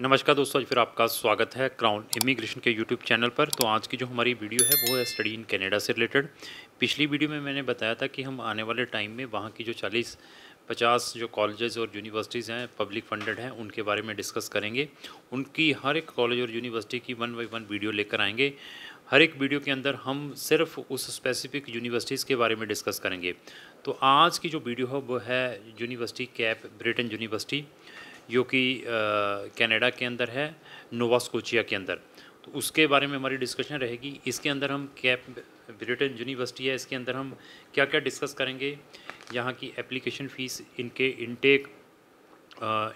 नमस्कार दोस्तों आज फिर आपका स्वागत है क्राउन इमिग्रेशन के यूट्यूब चैनल पर तो आज की जो हमारी वीडियो है वो है स्टडी इन कनाडा से रिलेटेड पिछली वीडियो में मैंने बताया था कि हम आने वाले टाइम में वहाँ की जो 40 50 जो कॉलेजेस और यूनिवर्सिटीज़ हैं पब्लिक फंडेड हैं उनके बारे में डिस्कस करेंगे उनकी हर एक कॉलेज और यूनिवर्सिटी की वन बाई वन वीडियो लेकर आएंगे हर एक वीडियो के अंदर हम सिर्फ उस स्पेसिफिक यूनिवर्सिटीज़ के बारे में डिस्कस करेंगे तो आज की जो वीडियो है वो है यूनिवर्सिटी कैप ब्रिटेन यूनिवर्सिटी जो कि कनाडा के अंदर है नोवास्कोचिया के अंदर तो उसके बारे में हमारी डिस्कशन रहेगी इसके अंदर हम कैप ब्रिटेन यूनिवर्सिटी है इसके अंदर हम क्या क्या डिस्कस करेंगे यहाँ की एप्लीकेशन फ़ीस इनके इनटेक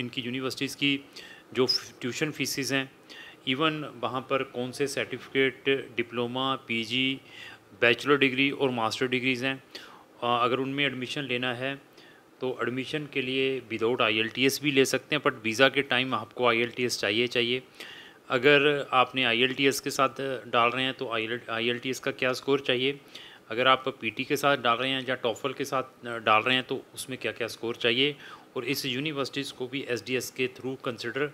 इनकी यूनिवर्सिटीज़ की जो ट्यूशन फ़ीसिस हैं इवन वहाँ पर कौन से certificate diploma PG bachelor degree और मास्टर डिग्रीज़ हैं अगर उनमें एडमिशन लेना है तो एडमिशन के लिए विदाउट आई भी ले सकते हैं बट वीज़ा के टाइम आपको आई चाहिए चाहिए अगर आपने आई के साथ डाल रहे हैं तो आई का क्या स्कोर चाहिए अगर आप पीटी के साथ डाल रहे हैं या टॉफल के साथ डाल रहे हैं तो उसमें क्या क्या स्कोर चाहिए और इस यूनिवर्सिटीज़ को भी एसडीएस के थ्रू कंसिडर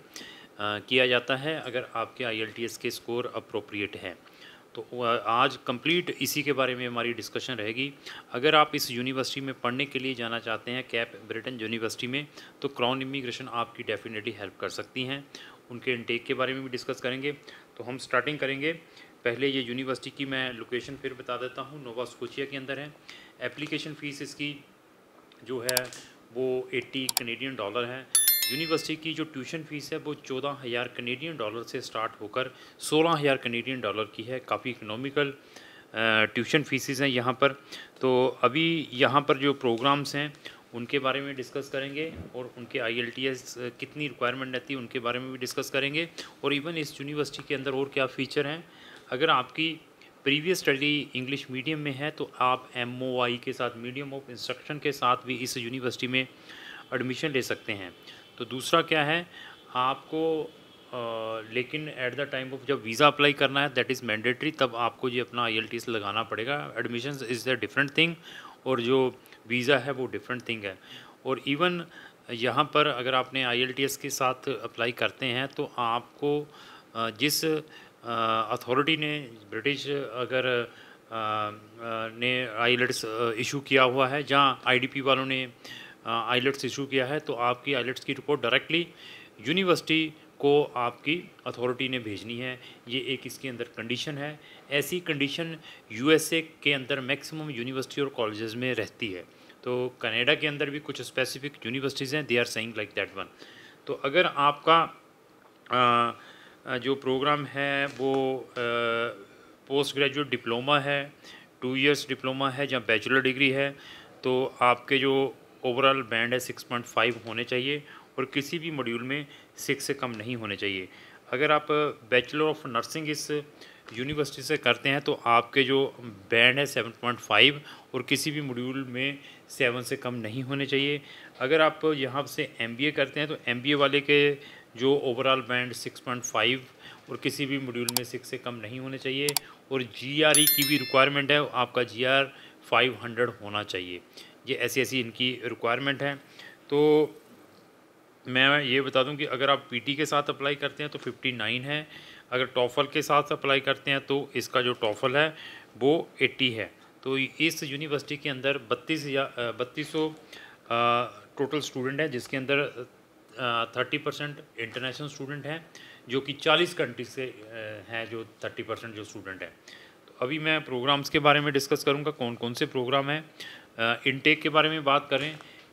किया जाता है अगर आपके आई के स्कोर अप्रोप्रिएट हैं तो आज कंप्लीट इसी के बारे में हमारी डिस्कशन रहेगी अगर आप इस यूनिवर्सिटी में पढ़ने के लिए जाना चाहते हैं कैप ब्रिटेन यूनिवर्सिटी में तो क्राउन इमिग्रेशन आपकी डेफिनेटली हेल्प कर सकती हैं उनके इनटेक के बारे में भी डिस्कस करेंगे तो हम स्टार्टिंग करेंगे पहले ये यूनिवर्सिटी की मैं लोकेशन फिर बता देता हूँ नोवा स्कोचिया के अंदर है एप्लीकेशन फ़ीस इसकी जो है वो एट्टी कनेडियन डॉलर है यूनिवर्सिटी की जो ट्यूशन फ़ीस है वो चौदह हज़ार कनेडियन डॉलर से स्टार्ट होकर सोलह हज़ार कनेडियन डॉलर की है काफ़ी इकनॉमिकल ट्यूशन फ़ीसिस हैं यहाँ पर तो अभी यहाँ पर जो प्रोग्राम्स हैं उनके बारे में डिस्कस करेंगे और उनके आई कितनी रिक्वायरमेंट रहती है उनके बारे में भी डिस्कस करेंगे और इवन इस यूनिवर्सिटी के अंदर और क्या फ़ीचर हैं अगर आपकी प्रीवियस स्टडी इंग्लिश मीडियम में है तो आप एम के साथ मीडियम ऑफ इंस्ट्रक्शन के साथ भी इस यूनिवर्सिटी में एडमिशन ले सकते हैं तो दूसरा क्या है आपको आ, लेकिन एट द टाइम ऑफ जब वीज़ा अप्लाई करना है दैट इज़ मैंडेटरी तब आपको ये अपना आई लगाना पड़ेगा admission is a different thing और जो वीज़ा है वो डिफरेंट थिंग है और इवन यहाँ पर अगर आपने आई के साथ अप्लाई करते हैं तो आपको जिस अथॉरिटी ने ब्रिटिश अगर आ, आ, ने आई इशू किया हुआ है जहाँ आईडीपी वालों ने आईलेट्स इशू किया है तो आपकी आईलेट्स की रिपोर्ट डायरेक्टली यूनिवर्सिटी को आपकी अथॉरिटी ने भेजनी है ये एक इसके अंदर कंडीशन है ऐसी कंडीशन यूएसए के अंदर मैक्सिमम यूनिवर्सिटी और कॉलेजेस में रहती है तो कनाडा के अंदर भी कुछ स्पेसिफिक यूनिवर्सिटीज़ हैं they are saying like that one तो अगर आपका आ, जो प्रोग्राम है वो पोस्ट ग्रेजुएट डिप्लोमा है टू इयर्स डिप्लोमा है या बैचलर डिग्री है तो आपके जो ओवरऑल बैंड है सिक्स पॉइंट फाइव होने चाहिए और किसी भी मॉड्यूल में सिक्स से कम नहीं होने चाहिए अगर आप बैचलर ऑफ नर्सिंग इस यूनिवर्सिटी से करते हैं तो आपके जो बैंड है सेवन पॉइंट फाइव और किसी भी मॉड्यूल में सेवन से कम नहीं होने चाहिए अगर आप यहाँ से एम बी ए करते हैं तो एम बी ए वाले के जो overall band six point five और किसी भी मॉड्यूल में सिक्स से कम नहीं होने चाहिए और जी आर ई की भी रिक्वायरमेंट है आपका जी आर 500 होना चाहिए ये ऐसी ऐसी इनकी रिक्वायरमेंट है तो मैं ये बता दूं कि अगर आप पीटी के साथ अप्लाई करते हैं तो 59 है अगर टॉफल के साथ अप्लाई करते हैं तो इसका जो टॉफल है वो 80 है तो इस यूनिवर्सिटी के अंदर बत्तीस या बत्तीस टोटल स्टूडेंट हैं जिसके अंदर थर्टी परसेंट इंटरनेशनल स्टूडेंट हैं जो कि चालीस कंट्री से हैं जो थर्टी परसेंट जो स्टूडेंट हैं अभी मैं प्रोग्राम्स के बारे में डिस्कस करूँगा कौन कौन से प्रोग्राम हैं इनटेक के बारे में बात करें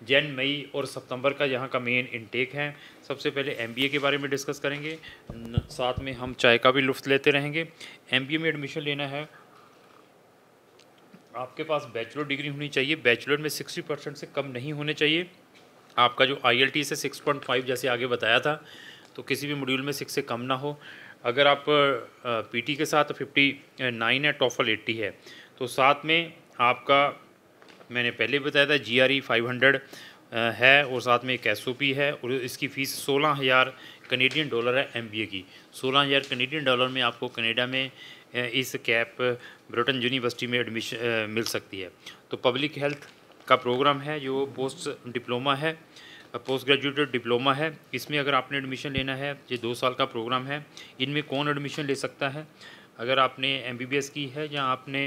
जैन मई और सितंबर का यहाँ का मेन इनटेक है सबसे पहले एमबीए के बारे में डिस्कस करेंगे साथ में हम चाय का भी लुफ्त लेते रहेंगे एमबीए में एडमिशन लेना है आपके पास बैचलर डिग्री होनी चाहिए बैचलर में सिक्सटी परसेंट से कम नहीं होने चाहिए आपका जो आई से सिक्स पॉइंट फाइव जैसे आगे बताया था तो किसी भी मॉड्यूल में सिक्स से कम ना हो अगर आप पीटी के साथ फिफ्टी नाइन है टॉफल एट्टी है तो साथ में आपका मैंने पहले बताया था जीआरई 500 है और साथ में एक एस है और इसकी फ़ीस सोलह हज़ार कनेडियन डॉलर है एम की सोलह हज़ार कनेडियन डॉलर में आपको कनेडा में इस कैप ब्रिटेन यूनिवर्सिटी में एडमिशन मिल सकती है तो पब्लिक हेल्थ का प्रोग्राम है जो पोस्ट डिप्लोमा है पोस्ट ग्रेजुएट डिप्लोमा है इसमें अगर आपने एडमिशन लेना है ये दो साल का प्रोग्राम है इनमें कौन एडमिशन ले सकता है अगर आपने एम की है या आपने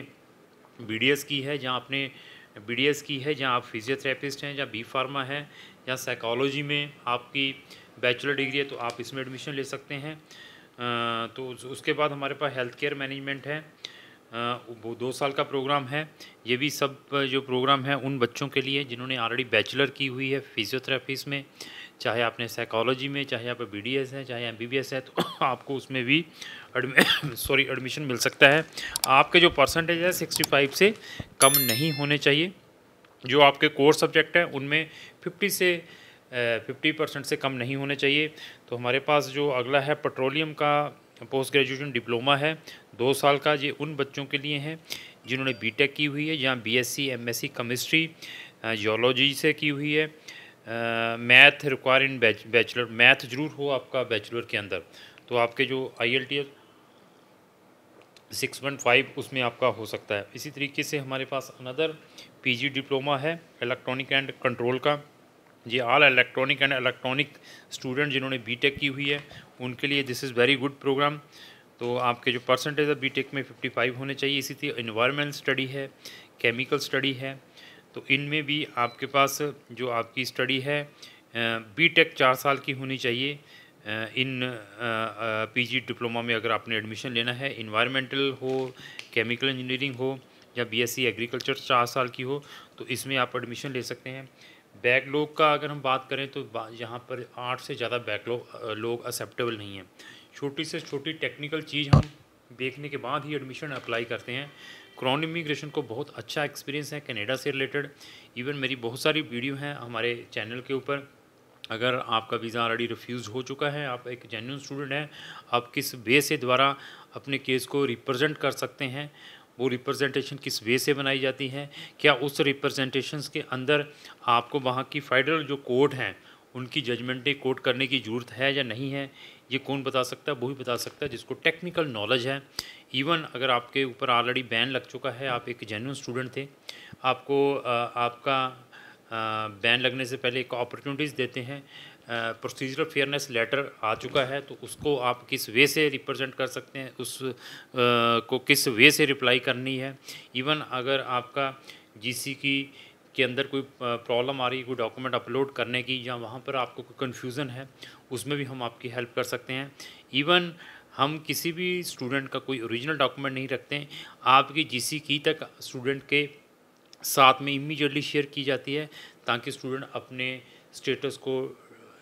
बी की है या आपने बी की है जहाँ आप फिजियोथेरेपिस्ट हैं या बी फार्मा है या साइकोलॉजी में आपकी बैचलर डिग्री है तो आप इसमें एडमिशन ले सकते हैं तो उसके बाद हमारे पास हेल्थ केयर मैनेजमेंट है वो दो साल का प्रोग्राम है ये भी सब जो प्रोग्राम है उन बच्चों के लिए जिन्होंने ऑलरेडी बैचलर की हुई है फिजियोथेरेपीस में चाहे आपने साइकोलॉजी में चाहे आप बी डी एस है चाहे एम बी बी एस है तो आपको उसमें भी सॉरी एडमिशन मिल सकता है आपके जो परसेंटेज है सिक्सटी फाइव से कम नहीं होने चाहिए जो आपके कोर सब्जेक्ट हैं उनमें फिफ्टी से फिफ्टी परसेंट से कम नहीं होने चाहिए तो हमारे पास जो अगला है पेट्रोलियम का पोस्ट ग्रेजुएशन डिप्लोमा है दो साल का ये उन बच्चों के लिए हैं जिन्होंने बी की हुई है जहाँ एस सी केमिस्ट्री जोलॉजी से की हुई है math require in bachelor math ज़रूर हो आपका बैचलर के अंदर तो आपके जो I L T six point five उसमें आपका हो सकता है इसी तरीके से हमारे पास अनदर पीजी डिप्लोमा है इलेक्ट्रॉनिक एंड कंट्रोल का ये all electronic and electronic student जिन्होंने बीटेक की हुई है उनके लिए this is very good program तो आपके जो परसेंटेज है बीटेक में 55 होने चाहिए इसी तरह इन्वायरमेंट स्टडी है केमिकल स्टडी है तो इनमें भी आपके पास जो आपकी स्टडी है बीटेक चार साल की होनी चाहिए इन पीजी डिप्लोमा में अगर आपने एडमिशन लेना है इन्वायरमेंटल हो केमिकल इंजीनियरिंग हो या बीएससी एग्रीकल्चर e चार साल की हो तो इसमें आप एडमिशन ले सकते हैं बैकलॉग का अगर हम बात करें तो यहाँ पर आठ से ज़्यादा बैकलॉग लोग एक्सेप्टेबल नहीं हैं छोटी से छोटी टेक्निकल चीज़ हम देखने के बाद ही एडमिशन अप्लाई करते हैं क्रॉन इमिग्रेशन को बहुत अच्छा एक्सपीरियंस है कनाडा से रिलेटेड इवन मेरी बहुत सारी वीडियो हैं हमारे चैनल के ऊपर अगर आपका वीज़ा ऑलरेडी रिफ्यूज़ हो चुका है आप एक जेन्यून स्टूडेंट हैं आप किस वे से द्वारा अपने केस को रिप्रेजेंट कर सकते हैं वो रिप्रेजेंटेशन किस वे से बनाई जाती है क्या उस रिप्रेजेंटेशंस के अंदर आपको वहाँ की फेडरल जो कोर्ट हैं उनकी जजमेंटें कोर्ट करने की ज़रूरत है या नहीं है ये कौन बता सकता है वो ही बता सकता है जिसको टेक्निकल नॉलेज है इवन अगर आपके ऊपर ऑलरेडी बैन लग चुका है आप एक जेन्यून स्टूडेंट थे आपको आ, आपका बैन लगने से पहले एक अपॉर्चुनिटीज़ देते हैं प्रोसीजरल फेयरनेस लेटर आ चुका है तो उसको आप किस वे से रिप्रेजेंट कर सकते हैं उस आ, को किस वे से रिप्लाई करनी है इवन अगर आपका जीसी की के अंदर कोई प्रॉब्लम आ रही है कोई डॉक्यूमेंट अपलोड करने की या वहाँ पर आपको कोई कन्फ्यूज़न है उसमें भी हम आपकी हेल्प कर सकते हैं इवन हम किसी भी स्टूडेंट का कोई ओरिजिनल डॉक्यूमेंट नहीं रखते हैं आपकी जी की तक स्टूडेंट के साथ में इमीजिएटली शेयर की जाती है ताकि स्टूडेंट अपने स्टेटस को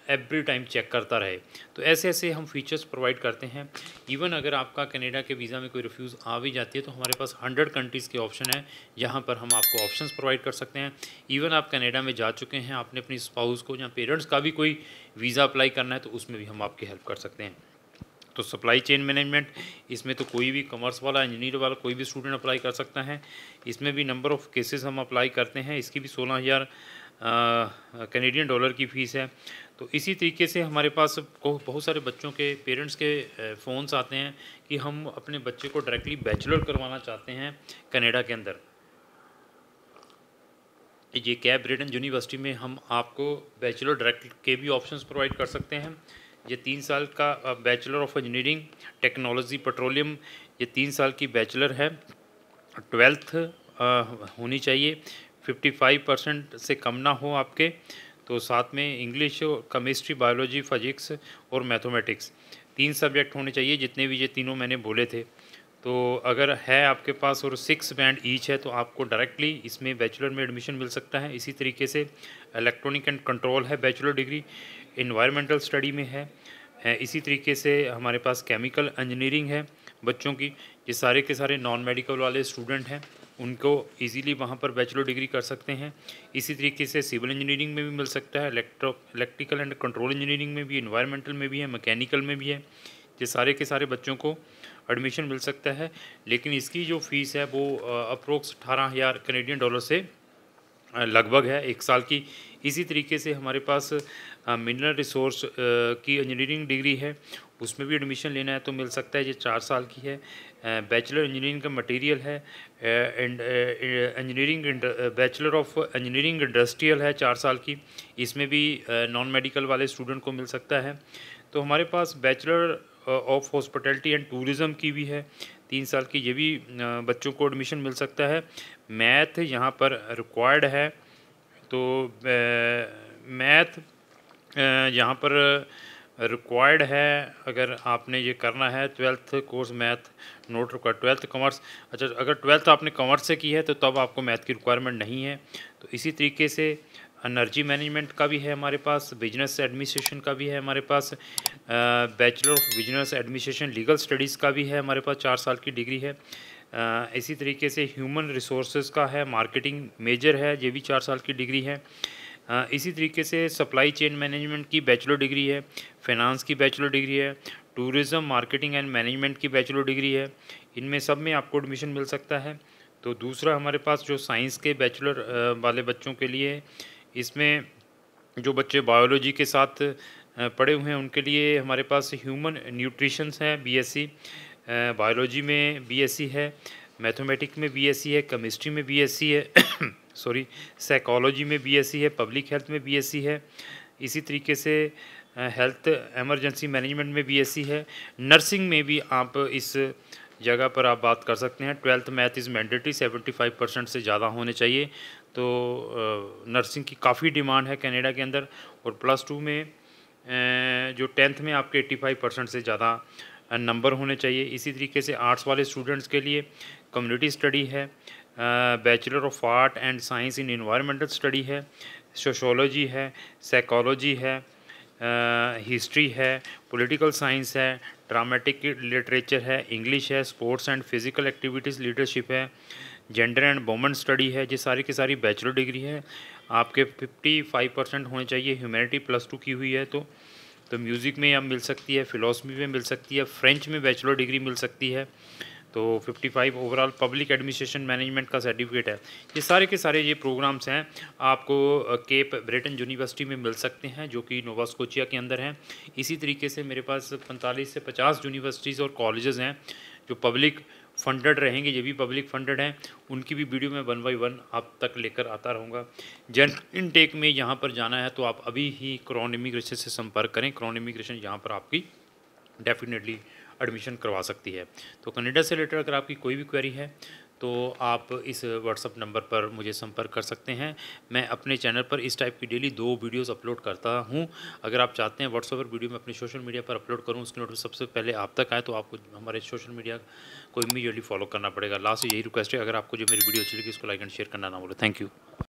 एवरी टाइम चेक करता रहे तो ऐसे ऐसे हम फीचर्स प्रोवाइड करते हैं इवन अगर आपका कनाडा के वीज़ा में कोई रिफ्यूज़ आ भी जाती है तो हमारे पास हंड्रेड कंट्रीज़ के ऑप्शन हैं जहाँ पर हम आपको ऑप्शन प्रोवाइड कर सकते हैं इवन आप कनाडा में जा चुके हैं आपने अपनी स्पाउस को या पेरेंट्स का भी कोई वीज़ा अप्लाई करना है तो उसमें भी हम आपकी हेल्प कर सकते हैं तो सप्लाई चेन मैनेजमेंट इसमें तो कोई भी कॉमर्स वाला इंजीनियर वाला कोई भी स्टूडेंट अप्लाई कर सकता है इसमें भी नंबर ऑफ़ केसेस हम अप्लाई करते हैं इसकी भी सोलह हज़ार कनेडियन डॉलर की फ़ीस है तो इसी तरीके से हमारे पास बहुत सारे बच्चों के पेरेंट्स के फ़ोन्स आते हैं कि हम अपने बच्चे को डायरेक्टली बैचलर करवाना चाहते हैं कनाडा के अंदर ये कैब ब्रिटेन यूनिवर्सिटी में हम आपको बैचलर डायरेक्ट के भी ऑप्शंस प्रोवाइड कर सकते हैं ये तीन साल का bachelor of engineering technology petroleum ये तीन साल की बैचलर है ट्वेल्थ होनी चाहिए फाइव परसेंट से कम ना हो आपके तो साथ में इंग्लिश केमिस्ट्री बायोलॉजी फिजिक्स और मैथमेटिक्स तीन सब्जेक्ट होने चाहिए जितने भी ये तीनों मैंने बोले थे तो अगर है आपके पास और सिक्स बैंड ईच है तो आपको डायरेक्टली इसमें बैचलर में एडमिशन मिल सकता है इसी तरीके से इलेक्ट्रॉनिक एंड कंट्रोल है बैचलर डिग्री इन्वायरमेंटल स्टडी में है इसी तरीके से हमारे पास केमिकल इंजीनियरिंग है बच्चों की ये सारे के सारे नॉन मेडिकल वाले स्टूडेंट हैं उनको इजीली वहाँ पर बैचलर डिग्री कर सकते हैं इसी तरीके से सिविल इंजीनियरिंग में भी मिल सकता है electro electrical and control engineering में भी इन्वायरमेंटल में भी है मैकेनिकल में भी है ये सारे के सारे बच्चों को एडमिशन मिल सकता है लेकिन इसकी जो फीस है वो अप्रोक्स अठारह हज़ार कनेडियन डॉलर से लगभग है एक साल की इसी तरीके से हमारे पास मिनरल रिसोर्स की इंजीनियरिंग डिग्री है उसमें भी एडमिशन लेना है तो मिल सकता है ये चार साल की है बैचलर इंजीनियरिंग का मटेरियल है and engineering bachelor of engineering industrial है चार साल की इसमें भी नॉन मेडिकल वाले स्टूडेंट को मिल सकता है तो हमारे पास bachelor of hospitality and tourism की भी है तीन साल की ये भी बच्चों को एडमिशन मिल सकता है मैथ यहाँ पर रिक्वायर्ड है तो मैथ यहाँ पर रिक्वायर्ड है अगर आपने ये करना है ट्वेल्थ कोर्स मैथ नोट रुका ट्वेल्थ कॉमर्स अच्छा अगर ट्वेल्थ आपने कॉमर्स से की है तो तब आपको मैथ की रिक्वायरमेंट नहीं है तो इसी तरीके से एनर्जी मैनेजमेंट का भी है हमारे पास बिजनेस एडमिनिस्ट्रेशन का भी है हमारे पास bachelor of business administration legal studies का भी है हमारे पास चार साल की डिग्री है इसी तरीके से ह्यूमन रिसोर्स का है मार्केटिंग मेजर है ये भी चार साल की डिग्री है हाँ, इसी तरीके से सप्लाई चेन मैनेजमेंट की बैचलर डिग्री है फिनांस की बैचलर डिग्री है टूरिज़म मार्केटिंग एंड मैनेजमेंट की बैचलर डिग्री है इनमें सब में आपको एडमिशन मिल सकता है तो दूसरा हमारे पास जो साइंस के बैचलर वाले बच्चों के लिए इसमें जो बच्चे बायोलॉजी के साथ पढ़े हुए हैं उनके लिए हमारे पास ह्यूमन न्यूट्रिशंस हैं बीएससी बायोलॉजी में बीएससी है मैथमेटिक्स में बीएससी है केमिस्ट्री में बीएससी है सॉरी साइकोलॉजी में बीएससी है पब्लिक हेल्थ में बीएससी है इसी तरीके से हेल्थ एमरजेंसी मैनेजमेंट में बीएससी है नर्सिंग में भी आप इस जगह पर आप बात कर सकते हैं twelfth math is mandatory seventy five percent से ज़्यादा होने चाहिए तो नर्सिंग की काफ़ी डिमांड है कैनेडा के अंदर और प्लस टू में जो टेंथ में आपके एट्टी फाइव परसेंट से ज़्यादा नंबर होने चाहिए इसी तरीके से आर्ट्स वाले स्टूडेंट्स के लिए कम्युनिटी स्टडी है bachelor of art and science in environmental study है सोशोलॉजी है साइकोलॉजी है हिस्ट्री है पॉलिटिकल साइंस है ड्रामेटिक लिटरेचर है इंग्लिश है sports and physical activities leadership है जेंडर एंड वोमेन स्टडी है ये सारी की सारी बैचलर डिग्री है आपके फिफ्टी फाइव परसेंट होने चाहिए ह्यूमैनिटी प्लस टू की हुई है तो तो म्यूज़िक में आप मिल सकती है फ़िलासफ़ी में मिल सकती है फ्रेंच में बैचलर डिग्री मिल सकती है तो 55 ओवरऑल पब्लिक एडमिनिस्ट्रेशन मैनेजमेंट का सर्टिफिकेट है ये सारे के सारे ये प्रोग्राम्स हैं आपको केप ब्रिटेन यूनिवर्सिटी में मिल सकते हैं जो कि नोवास्कोचिया के अंदर हैं इसी तरीके से मेरे पास पैंतालीस से पचास यूनिवर्सिटीज़ और कॉलेजेस हैं जो पब्लिक फंडेड रहेंगे ये भी पब्लिक फंडेड हैं उनकी भी वीडियो में वन बाई वन आप तक लेकर आता रहूँगा जन इनटेक में यहाँ पर जाना है तो आप अभी ही क्रॉन इमिग्रेशन से संपर्क करें क्रॉन इमिग्रेशन यहाँ पर आपकी डेफिनेटली एडमिशन करवा सकती है तो कनेडा से रिलेटेड अगर आपकी कोई भी क्वेरी है तो आप इस व्हाट्सअप नंबर पर मुझे संपर्क कर सकते हैं मैं अपने चैनल पर इस टाइप की डेली दो वीडियोस अपलोड करता हूं अगर आप चाहते हैं व्हाट्सअप पर वीडियो मैं अपने सोशल मीडिया पर अपलोड करूं उसकी नोटिस सबसे पहले आप तक आए तो आपको हमारे सोशल मीडिया को इमीडिएटली फॉलो करना पड़ेगा लास्ट यही रिक्वेस्ट है अगर आपको जो मेरी वीडियो अच्छी लगी उसको लाइक एंड शेयर करना ना बोले थैंक यू